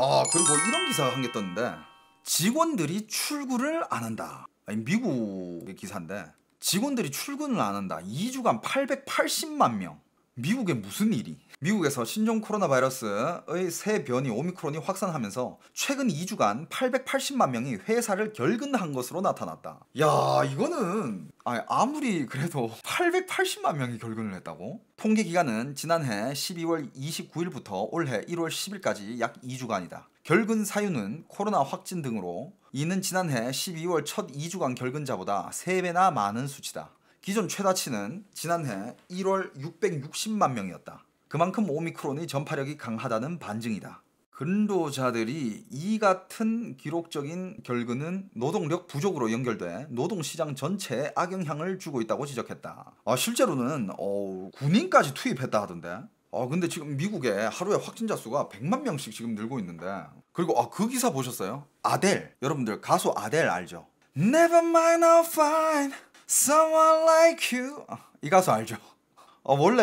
아 그리고 뭐 이런 기사가 한개 떴는데 직원들이 출근을 안 한다. 아니 미국의 기사인데 직원들이 출근을 안 한다. 2주간 880만 명. 미국에 무슨 일이? 미국에서 신종 코로나 바이러스의 새 변이 오미크론이 확산하면서 최근 2주간 880만 명이 회사를 결근한 것으로 나타났다. 야, 이거는 아무리 그래도 880만 명이 결근을 했다고? 통계 기간은 지난해 12월 29일부터 올해 1월 10일까지 약 2주간이다. 결근 사유는 코로나 확진 등으로 이는 지난해 12월 첫 2주간 결근자보다 3배나 많은 수치다. 기존 최다치는 지난해 1월 660만 명이었다. 그만큼 오미크론의 전파력이 강하다는 반증이다. 근로자들이 이 같은 기록적인 결근은 노동력 부족으로 연결돼 노동시장 전체에 악영향을 주고 있다고 지적했다. 아, 실제로는 어, 군인까지 투입했다 하던데. 아 근데 지금 미국에 하루에 확진자 수가 100만 명씩 지금 늘고 있는데 그리고 아 그 기사 보셨어요? 아델 여러분들 가수 아델 알죠? Never mind i l find Someone like you 어, 이 가수 알죠? 어, 원래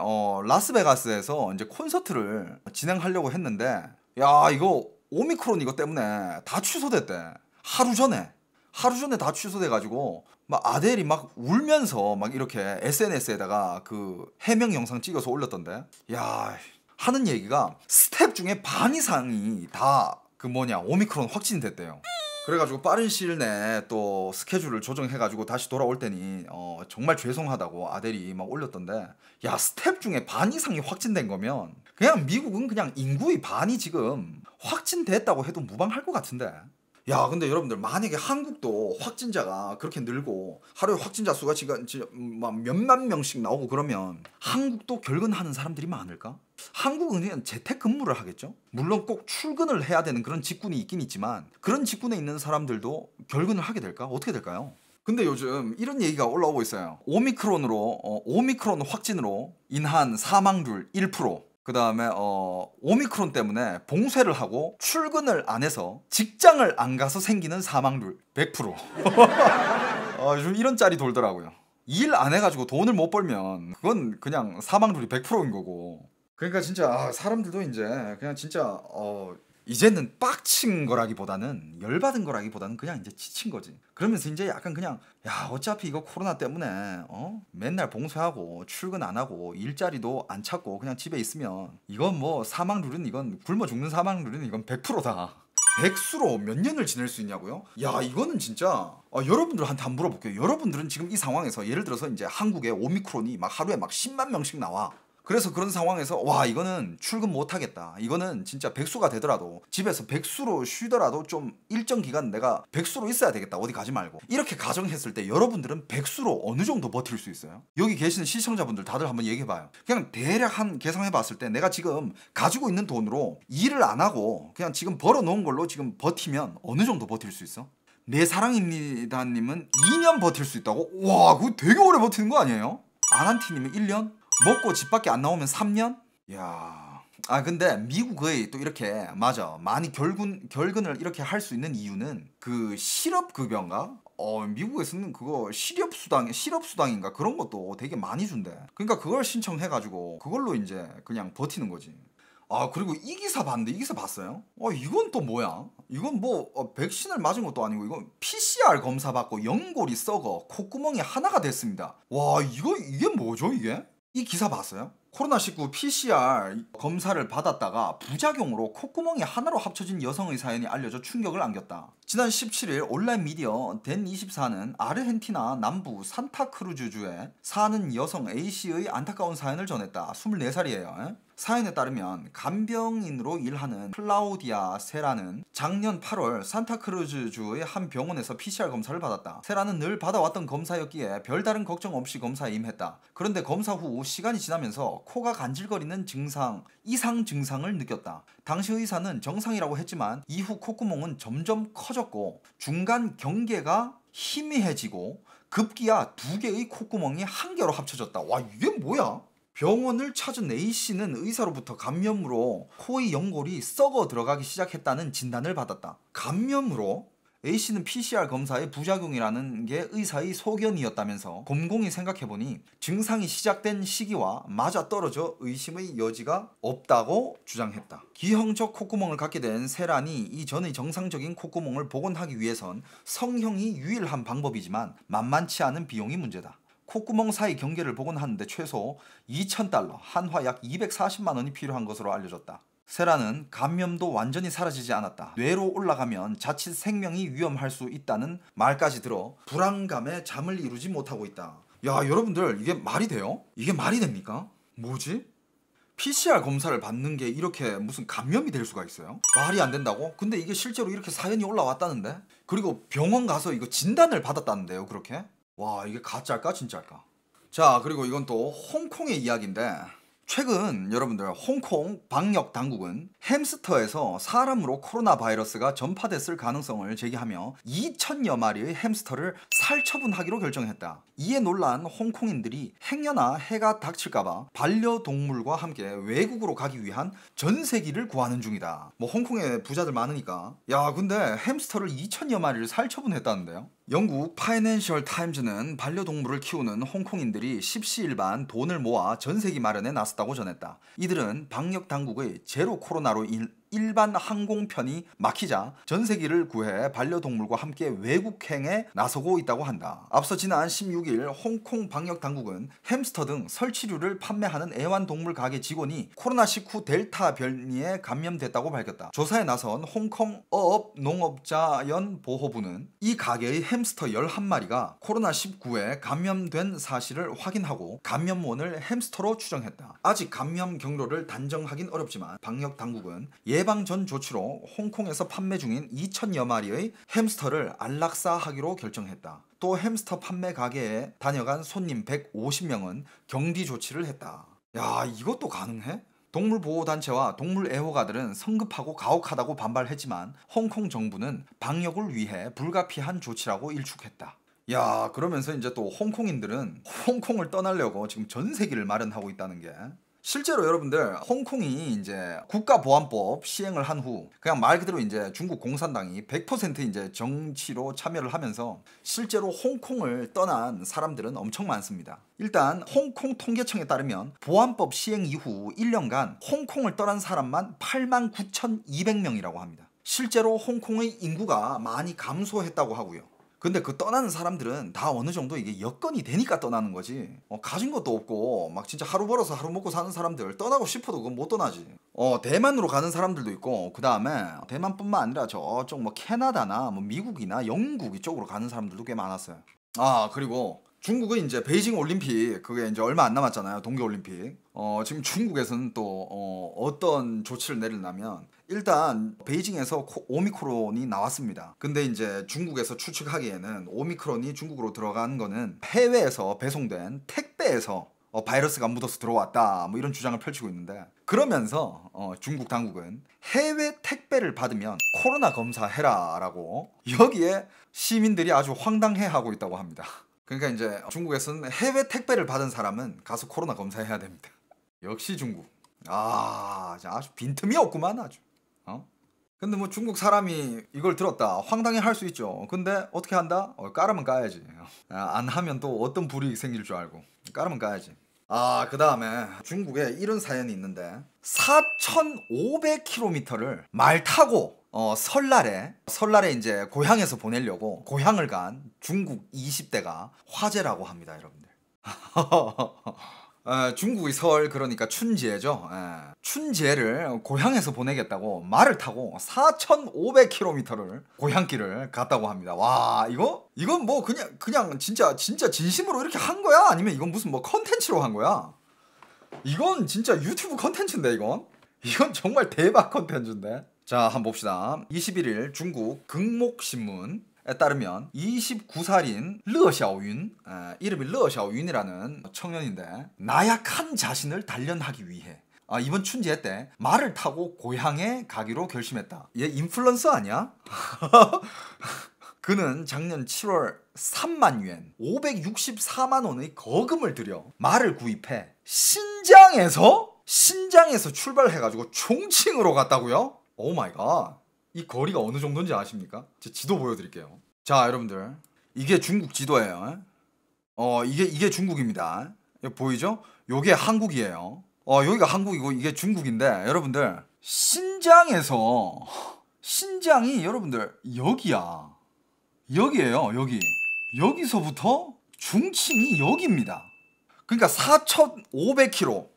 어, 라스베가스에서 이제 콘서트를 진행하려고 했는데 야 이거 오미크론 이거 때문에 다 취소됐대 하루 전에 하루 전에 다 취소돼가지고 막 아델이 막 울면서 막 이렇게 SNS에다가 그 해명 영상 찍어서 올렸던데 야 하는 얘기가 스텝 중에 반 이상이 다 그 뭐냐 오미크론 확진됐대요. 그래가지고 빠른 시일 내에 또 스케줄을 조정해가지고 다시 돌아올 테니 어, 정말 죄송하다고 아델이 막 올렸던데 야 스텝 중에 반 이상이 확진된 거면 그냥 미국은 그냥 인구의 반이 지금 확진됐다고 해도 무방할 것 같은데 야 근데 여러분들 만약에 한국도 확진자가 그렇게 늘고 하루에 확진자 수가 지금 막 몇만 명씩 나오고 그러면 한국도 결근하는 사람들이 많을까? 한국은 그냥 재택근무를 하겠죠. 물론 꼭 출근을 해야 되는 그런 직군이 있긴 있지만 그런 직군에 있는 사람들도 결근을 하게 될까? 어떻게 될까요? 근데 요즘 이런 얘기가 올라오고 있어요. 오미크론으로 어, 오미크론 확진으로 인한 사망률 1%그 다음에 어, 오미크론 때문에 봉쇄를 하고 출근을 안 해서 직장을 안 가서 생기는 사망률 100% 어, 요즘 이런 짤이 돌더라고요 일 안 해가지고 돈을 못 벌면 그건 그냥 사망률이 100%인 거고 그러니까 진짜 아, 사람들도 이제 그냥 진짜 어, 이제는 빡친 거라기보다는 열받은 거라기보다는 그냥 이제 지친 거지. 그러면서 이제 약간 그냥 야 어차피 이거 코로나 때문에 어 맨날 봉쇄하고 출근 안 하고 일자리도 안 찾고 그냥 집에 있으면 이건 뭐 사망률은 이건 굶어 죽는 사망률은 이건 100%다. 백수로 몇 년을 지낼 수 있냐고요? 야 이거는 진짜 아, 여러분들한테 한번 물어볼게요. 여러분들은 지금 이 상황에서 예를 들어서 이제 한국에 오미크론이 막 하루에 막 10만 명씩 나와. 그래서 그런 상황에서 와 이거는 출근 못하겠다 이거는 진짜 백수가 되더라도 집에서 백수로 쉬더라도 좀 일정 기간 내가 백수로 있어야 되겠다 어디 가지 말고 이렇게 가정했을 때 여러분들은 백수로 어느 정도 버틸 수 있어요? 여기 계시는 시청자분들 다들 한번 얘기해봐요 그냥 대략 한 계산해봤을 때 내가 지금 가지고 있는 돈으로 일을 안 하고 그냥 지금 벌어놓은 걸로 지금 버티면 어느 정도 버틸 수 있어? 내 사랑입니다님은 2년 버틸 수 있다고? 와 그거 되게 오래 버티는 거 아니에요? 아난티님은 1년? 먹고 집 밖에 안 나오면 3년? 야. 아 근데 미국의 또 이렇게 맞아 많이 결근 결근을 이렇게 할 수 있는 이유는 그 실업 급여인가? 어 미국에 서는 그거 실업 수당 실업 수당인가 그런 것도 되게 많이 준대. 그러니까 그걸 신청해 가지고 그걸로 이제 그냥 버티는 거지. 아 그리고 이 기사 봤는데 이 기사 봤어요? 어 이건 또 뭐야? 이건 뭐 어, 백신을 맞은 것도 아니고 이건 PCR 검사 받고 연골이 썩어 콧구멍이 하나가 됐습니다. 와 이거 이게 뭐죠 이게? 이 기사 봤어요? 코로나19 PCR 검사를 받았다가 부작용으로 콧구멍이 하나로 합쳐진 여성의 사연이 알려져 충격을 안겼다. 지난 17일 온라인 미디어 댄2 4는 아르헨티나 남부 산타크루즈주에 사는 여성 A씨의 안타까운 사연을 전했다. 24살이에요. 사연에 따르면 간병인으로 일하는 클라우디아 세라는 작년 8월 산타크루즈주의 한 병원에서 PCR 검사를 받았다. 세라는 늘 받아왔던 검사였기에 별다른 걱정 없이 검사에 임했다. 그런데 검사 후 시간이 지나면서 코가 간질거리는 증상, 이상 증상을 느꼈다. 당시 의사는 정상이라고 했지만 이후 콧구멍은 점점 커졌고 중간 경계가 희미해지고 급기야 두 개의 콧구멍이 한 개로 합쳐졌다. 와 이게 뭐야? 병원을 찾은 A씨는 의사로부터 감염으로 코의 연골이 썩어 들어가기 시작했다는 진단을 받았다. 감염으로 A씨는 PCR 검사의 부작용이라는 게 의사의 소견이었다면서 곰곰이 생각해보니 증상이 시작된 시기와 맞아떨어져 의심의 여지가 없다고 주장했다. 기형적 콧구멍을 갖게 된 세란이 이전의 정상적인 콧구멍을 복원하기 위해선 성형이 유일한 방법이지만 만만치 않은 비용이 문제다. 콧구멍 사이 경계를 보곤 하는데 최소 2,000달러, 한화 약 240만 원이 필요한 것으로 알려졌다. 세라는 감염도 완전히 사라지지 않았다. 뇌로 올라가면 자칫 생명이 위험할 수 있다는 말까지 들어 불안감에 잠을 이루지 못하고 있다. 야, 여러분들, 이게 말이 돼요? 이게 말이 됩니까? 뭐지? PCR 검사를 받는 게 이렇게 무슨 감염이 될 수가 있어요? 말이 안 된다고? 근데 이게 실제로 이렇게 사연이 올라왔다는데? 그리고 병원 가서 이거 진단을 받았다는데요, 그렇게? 와 이게 가짜일까 진짜일까? 자 그리고 이건 또 홍콩의 이야기인데 최근 여러분들 홍콩 방역 당국은 햄스터에서 사람으로 코로나 바이러스가 전파됐을 가능성을 제기하며 2천여 마리의 햄스터를 살처분하기로 결정했다. 이에 놀란 홍콩인들이 행여나 해가 닥칠까봐 반려동물과 함께 외국으로 가기 위한 전세기를 구하는 중이다. 뭐 홍콩에 부자들 많으니까. 야 근데 햄스터를 2천여 마리를 살처분했다는데요? 영국 파이낸셜 타임즈는 반려동물을 키우는 홍콩인들이 십시일반 돈을 모아 전세기 마련에 나섰다고 전했다. 이들은 방역 당국의 제로 코로나로 인, 일반 항공편이 막히자 전세기를 구해 반려동물과 함께 외국행에 나서고 있다고 한다. 앞서 지난 16일 홍콩 방역 당국은 햄스터 등 설치류를 판매하는 애완동물 가게 직원이 코로나19 델타 변이에 감염됐다고 밝혔다. 조사에 나선 홍콩 어업 농업자연 보호부는 이 가게의 햄스터 11마리가 코로나19에 감염된 사실을 확인하고 감염원을 햄스터로 추정했다. 아직 감염 경로를 단정하긴 어렵지만 방역 당국은 예 해방 전 조치로 홍콩에서 판매 중인 2천여 마리의 햄스터를 안락사하기로 결정했다. 또 햄스터 판매 가게에 다녀간 손님 150명은 경디 조치를 했다. 야, 이것도 가능해? 동물보호단체와 동물애호가들은 성급하고 가혹하다고 반발했지만 홍콩 정부는 방역을 위해 불가피한 조치라고 일축했다. 야, 그러면서 이제 또 홍콩인들은 홍콩을 떠나려고 지금 전 세기를 마련하고 있다는 게 실제로 여러분들 홍콩이 이제 국가보안법 시행을 한 후 그냥 말 그대로 이제 중국 공산당이 100% 이제 정치로 참여를 하면서 실제로 홍콩을 떠난 사람들은 엄청 많습니다. 일단 홍콩 통계청에 따르면 보안법 시행 이후 1년간 홍콩을 떠난 사람만 89,200명이라고 합니다. 실제로 홍콩의 인구가 많이 감소했다고 하고요. 근데 그 떠나는 사람들은 다 어느 정도 이게 여건이 되니까 떠나는 거지. 어, 가진 것도 없고 막 진짜 하루 벌어서 하루 먹고 사는 사람들 떠나고 싶어도 그건 못 떠나지. 어 대만으로 가는 사람들도 있고 그 다음에 대만뿐만 아니라 저쪽 뭐 캐나다나 뭐 미국이나 영국 이쪽으로 가는 사람들도 꽤 많았어요. 아 그리고 중국은 이제 베이징 올림픽 그게 이제 얼마 안 남았잖아요. 동계 올림픽. 어, 지금 중국에서는 또 어, 떤 조치를 내리려면 일단 베이징에서 코, 오미크론이 나왔습니다. 근데 이제 중국에서 추측하기에는 오미크론이 중국으로 들어간 거는 해외에서 배송된 택배에서 어, 바이러스가 묻어서 들어왔다 뭐 이런 주장을 펼치고 있는데 그러면서 어, 중국 당국은 해외 택배를 받으면 코로나 검사해라라고 여기에 시민들이 아주 황당해하고 있다고 합니다. 그러니까 이제 중국에서는 해외 택배를 받은 사람은 가서 코로나 검사해야 됩니다. 역시 중국. 아, 아주 빈틈이 없구만 아주. 어? 근데 뭐 중국 사람이 이걸 들었다 황당해할 수 있죠 근데 어떻게 한다? 어, 까라면 까야지 아, 안 하면 또 어떤 불이 생길 줄 알고 까라면 까야지 아그 다음에 중국에 이런 사연이 있는데 4,500km를 말 타고 어, 설날에 설날에 이제 고향에서 보내려고 고향을 간 중국 20대가 화제라고 합니다, 여러분들. 에, 어, 중국의 설 그러니까 춘제죠. 에, 예. 춘제를 고향에서 보내겠다고 말을 타고 4,500km를 고향길을 갔다고 합니다. 와 이거 이건 뭐 그냥 그냥 진짜 진짜 진심으로 이렇게 한 거야? 아니면 이건 무슨 뭐 컨텐츠로 한 거야? 이건 진짜 유튜브 컨텐츠인데 이건 이건 정말 대박 컨텐츠인데. 자, 한번 봅시다. 21일 중국 극목신문 에 따르면 29살인 르샤오윤 이름이 르샤오윤이라는 청년인데 나약한 자신을 단련하기 위해 아, 이번 춘제 때 말을 타고 고향에 가기로 결심했다. 얘 인플루언서 아니야? 그는 작년 7월 3만 유엔, 564만 원의 거금을 들여 말을 구입해 신장에서 신장에서 출발해가지고 총칭으로 갔다고요? 오 마이 갓. 이 거리가 어느 정도인지 아십니까? 제 지도 보여드릴게요. 자, 여러분들. 이게 중국 지도예요. 어, 이게, 이게 중국입니다. 보이죠? 요게 한국이에요. 어, 여기가 한국이고 이게 중국인데, 여러분들. 신장에서, 신장이 여러분들, 여기야. 여기에요, 여기. 여기서부터 중칭이 여기입니다. 그러니까 4,500km.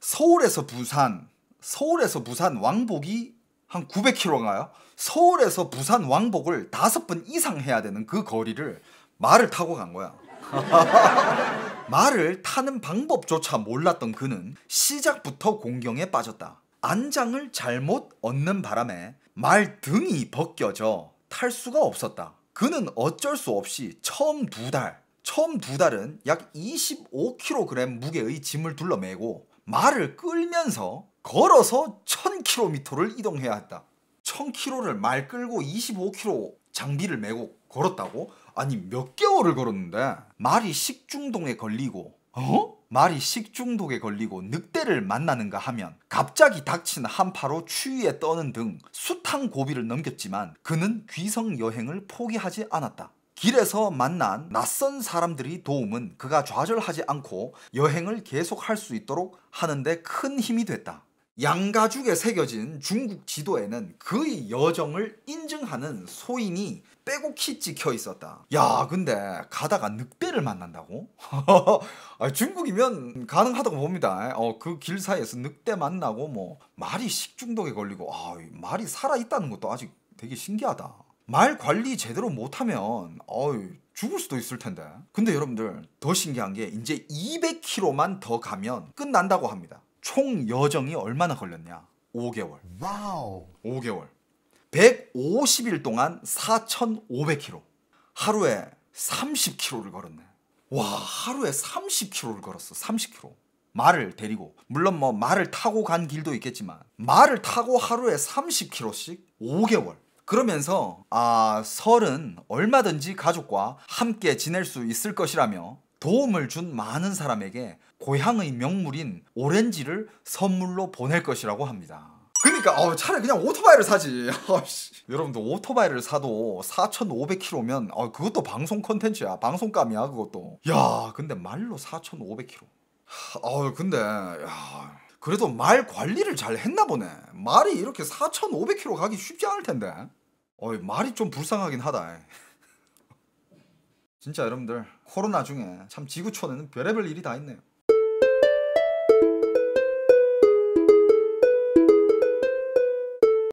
서울에서 부산, 서울에서 부산 왕복이 한 900km가요? 서울에서 부산 왕복을 다섯 번 이상 해야 되는 그 거리를 말을 타고 간 거야. 말을 타는 방법조차 몰랐던 그는 시작부터 공경에 빠졌다. 안장을 잘못 얻는 바람에 말 등이 벗겨져 탈 수가 없었다. 그는 어쩔 수 없이 처음 두 달, 처음 두 달은 약 25kg 무게의 짐을 둘러매고 말을 끌면서 걸어서 1000km를 이동해야 했다. 1000km를 말 끌고 25km 장비를 메고 걸었다고? 아니 몇 개월을 걸었는데 말이 식중독에 걸리고 어? 말이 식중독에 걸리고 늑대를 만나는가 하면 갑자기 닥친 한파로 추위에 떠는 등 숱한 고비를 넘겼지만 그는 귀성 여행을 포기하지 않았다. 길에서 만난 낯선 사람들이 도움은 그가 좌절하지 않고 여행을 계속할 수 있도록 하는데 큰 힘이 됐다. 양가죽에 새겨진 중국 지도에는 그의 여정을 인증하는 소인이 빼곡히 찍혀 있었다. 야, 근데 가다가 늑대를 만난다고? 아, 중국이면 가능하다고 봅니다. 어, 그길 사이에서 늑대 만나고 뭐 말이 식중독에 걸리고 아, 말이 살아 있다는 것도 아직 되게 신기하다. 말 관리 제대로 못하면 어유 죽을 수도 있을 텐데. 근데 여러분들 더 신기한 게 이제 200km만 더 가면 끝난다고 합니다. 총 여정이 얼마나 걸렸냐? 5개월. 와우. 5개월. 150일 동안 4,500km. 하루에 30km를 걸었네. 와, 하루에 30km를 걸었어. 30km. 말을 데리고 물론 뭐 말을 타고 간 길도 있겠지만 말을 타고 하루에 30km씩 5개월 그러면서 아 설은 얼마든지 가족과 함께 지낼 수 있을 것이라며 도움을 준 많은 사람에게 고향의 명물인 오렌지를 선물로 보낼 것이라고 합니다. 그러니까 어, 차라리 그냥 오토바이를 사지. 여러분들 오토바이를 사도 4,500km면 어, 그것도 방송 컨텐츠야. 방송감이야 그것도. 야 근데 말로 4,500km. 아어 근데 야 그래도 말 관리를 잘 했나 보네. 말이 이렇게 4,500km 가기 쉽지 않을 텐데. 어이 말이 좀 불쌍하긴 하다. 진짜 여러분들 코로나 중에 참 지구촌에는 별의별 일이 다 있네요.